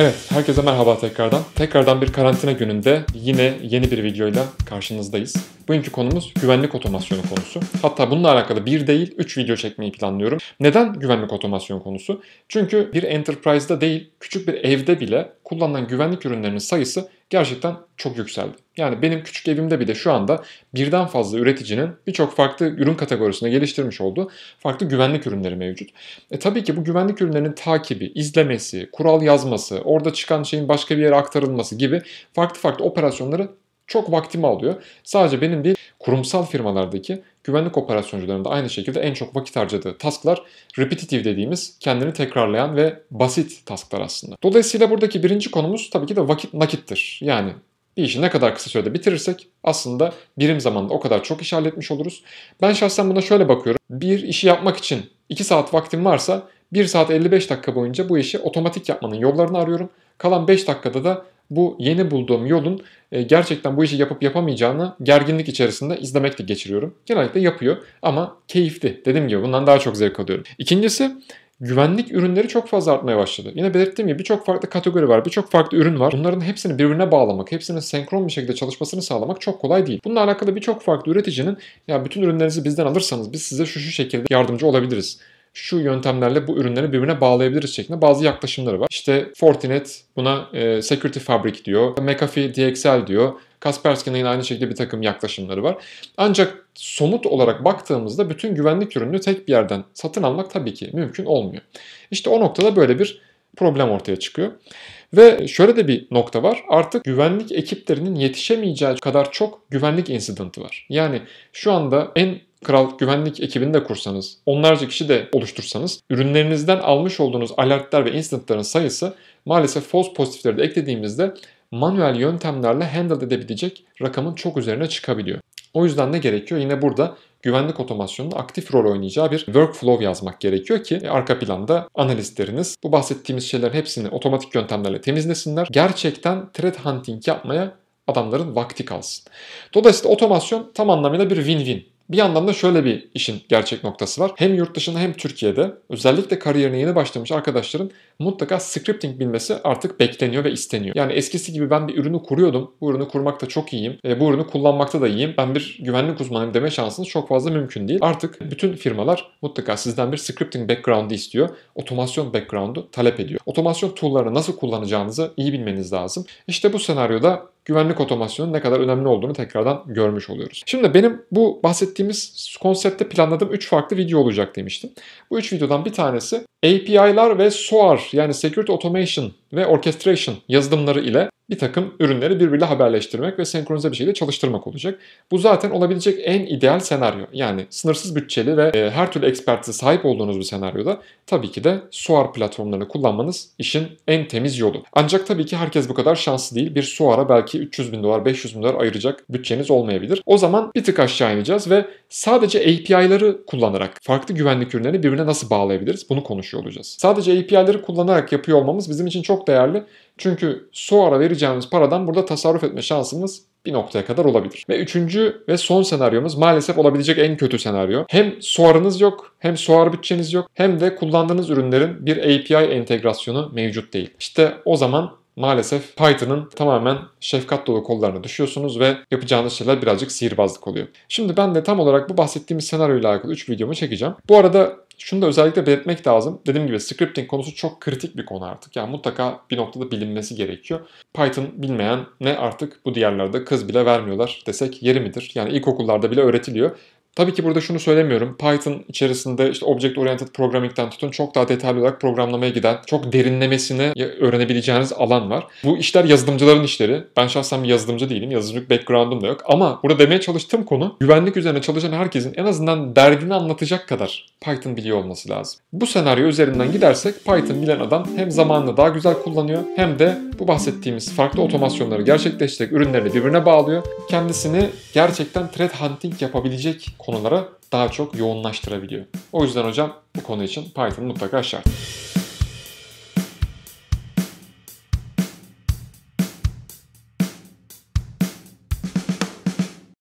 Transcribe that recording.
Evet, herkese merhaba tekrardan. Tekrardan bir karantina gününde yine yeni bir videoyla karşınızdayız. Bugünkü konumuz güvenlik otomasyonu konusu. Hatta bununla alakalı bir değil, üç video çekmeyi planlıyorum. Neden güvenlik otomasyonu konusu? Çünkü bir enterprise'da değil, küçük bir evde bile kullanılan güvenlik ürünlerinin sayısı gerçekten çok yükseldi. Yani benim küçük evimde bile şu anda birden fazla üreticinin birçok farklı ürün kategorisine geliştirmiş olduğu farklı güvenlik ürünleri mevcut. E tabii ki bu güvenlik ürünlerinin takibi, izlemesi, kural yazması, orada çıkan şeyin başka bir yere aktarılması gibi farklı farklı operasyonları çok vaktimi alıyor. Sadece benim değil kurumsal firmalardaki güvenlik operasyoncularında aynı şekilde en çok vakit harcadığı tasklar repetitive dediğimiz kendini tekrarlayan ve basit tasklar aslında. Dolayısıyla buradaki birinci konumuz tabii ki de vakit nakittir. Yani bir işi ne kadar kısa sürede bitirirsek aslında birim zamanda o kadar çok iş halletmiş oluruz. Ben şahsen buna şöyle bakıyorum. Bir işi yapmak için 2 saat vaktim varsa 1 saat 55 dakika boyunca bu işi otomatik yapmanın yollarını arıyorum. Kalan 5 dakikada da bu yeni bulduğum yolun e, gerçekten bu işi yapıp yapamayacağını gerginlik içerisinde izlemekle geçiriyorum. Genellikle yapıyor ama keyifli. Dediğim gibi bundan daha çok zevk alıyorum. İkincisi güvenlik ürünleri çok fazla artmaya başladı. Yine belirttiğim gibi birçok farklı kategori var, birçok farklı ürün var. Bunların hepsini birbirine bağlamak, hepsinin senkron bir şekilde çalışmasını sağlamak çok kolay değil. Bununla alakalı birçok farklı üreticinin ya bütün ürünlerinizi bizden alırsanız biz size şu şu şekilde yardımcı olabiliriz şu yöntemlerle bu ürünleri birbirine bağlayabiliriz şeklinde bazı yaklaşımları var. İşte Fortinet buna e, Security Fabric diyor, McAfee DXL diyor, Kaspersky'nin aynı şekilde bir takım yaklaşımları var. Ancak somut olarak baktığımızda bütün güvenlik ürünü tek bir yerden satın almak tabii ki mümkün olmuyor. İşte o noktada böyle bir problem ortaya çıkıyor. Ve şöyle de bir nokta var. Artık güvenlik ekiplerinin yetişemeyeceği kadar çok güvenlik incident'ı var. Yani şu anda en kral güvenlik ekibini de kursanız, onlarca kişi de oluştursanız ürünlerinizden almış olduğunuz alertler ve instantların sayısı maalesef false pozitifleri de eklediğimizde manuel yöntemlerle handle edebilecek rakamın çok üzerine çıkabiliyor. O yüzden ne gerekiyor? Yine burada güvenlik otomasyonunun aktif rol oynayacağı bir workflow yazmak gerekiyor ki arka planda analistleriniz bu bahsettiğimiz şeylerin hepsini otomatik yöntemlerle temizlesinler. Gerçekten threat hunting yapmaya adamların vakti kalsın. Dolayısıyla otomasyon tam anlamıyla bir win-win bir yandan da şöyle bir işin gerçek noktası var. Hem yurt dışında hem Türkiye'de özellikle kariyerine yeni başlamış arkadaşların mutlaka scripting bilmesi artık bekleniyor ve isteniyor. Yani eskisi gibi ben bir ürünü kuruyordum. Bu ürünü kurmakta çok iyiyim. E, bu ürünü kullanmakta da iyiyim. Ben bir güvenlik uzmanıyım deme şansınız çok fazla mümkün değil. Artık bütün firmalar mutlaka sizden bir scripting background'ı istiyor. Otomasyon background'u talep ediyor. Otomasyon toolları nasıl kullanacağınızı iyi bilmeniz lazım. İşte bu senaryoda güvenlik otomasyonun ne kadar önemli olduğunu tekrardan görmüş oluyoruz. Şimdi benim bu bahsettiğimiz konsepte planladığım 3 farklı video olacak demiştim. Bu 3 videodan bir tanesi API'lar ve SOAR yani Security Automation ve Orchestration yazılımları ile bir takım ürünleri birbiriyle haberleştirmek ve senkronize bir şekilde çalıştırmak olacak. Bu zaten olabilecek en ideal senaryo. Yani sınırsız bütçeli ve e, her türlü ekspertize sahip olduğunuz bir senaryoda tabii ki de SOAR platformlarını kullanmanız işin en temiz yolu. Ancak tabii ki herkes bu kadar şanslı değil. Bir SOAR'a belki belki 300 bin dolar, 500 bin dolar ayıracak bütçeniz olmayabilir. O zaman bir tık aşağı ineceğiz ve sadece API'ları kullanarak farklı güvenlik ürünlerini birbirine nasıl bağlayabiliriz bunu konuşuyor olacağız. Sadece API'ları kullanarak yapıyor olmamız bizim için çok değerli. Çünkü SOAR'a vereceğimiz paradan burada tasarruf etme şansımız bir noktaya kadar olabilir. Ve üçüncü ve son senaryomuz maalesef olabilecek en kötü senaryo. Hem suarınız yok, hem soar bütçeniz yok, hem de kullandığınız ürünlerin bir API entegrasyonu mevcut değil. İşte o zaman maalesef Python'ın tamamen şefkat dolu kollarına düşüyorsunuz ve yapacağınız şeyler birazcık sihirbazlık oluyor. Şimdi ben de tam olarak bu bahsettiğimiz senaryoyla alakalı 3 videomu çekeceğim. Bu arada şunu da özellikle belirtmek lazım. Dediğim gibi scripting konusu çok kritik bir konu artık. Yani mutlaka bir noktada bilinmesi gerekiyor. Python bilmeyen ne artık bu diğerlerde kız bile vermiyorlar desek yeri midir? Yani ilkokullarda bile öğretiliyor. Tabii ki burada şunu söylemiyorum. Python içerisinde işte object oriented programming'den tutun çok daha detaylı olarak programlamaya giden, çok derinlemesine öğrenebileceğiniz alan var. Bu işler yazılımcıların işleri. Ben şahsen bir yazılımcı değilim. Yazılımcılık background'um da yok. Ama burada demeye çalıştığım konu güvenlik üzerine çalışan herkesin en azından derdini anlatacak kadar Python biliyor olması lazım. Bu senaryo üzerinden gidersek Python bilen adam hem zamanını daha güzel kullanıyor hem de bu bahsettiğimiz farklı otomasyonları gerçekleştirerek ürünlerini birbirine bağlıyor. Kendisini gerçekten threat hunting yapabilecek konulara daha çok yoğunlaştırabiliyor. O yüzden hocam bu konu için Python mutlaka şart.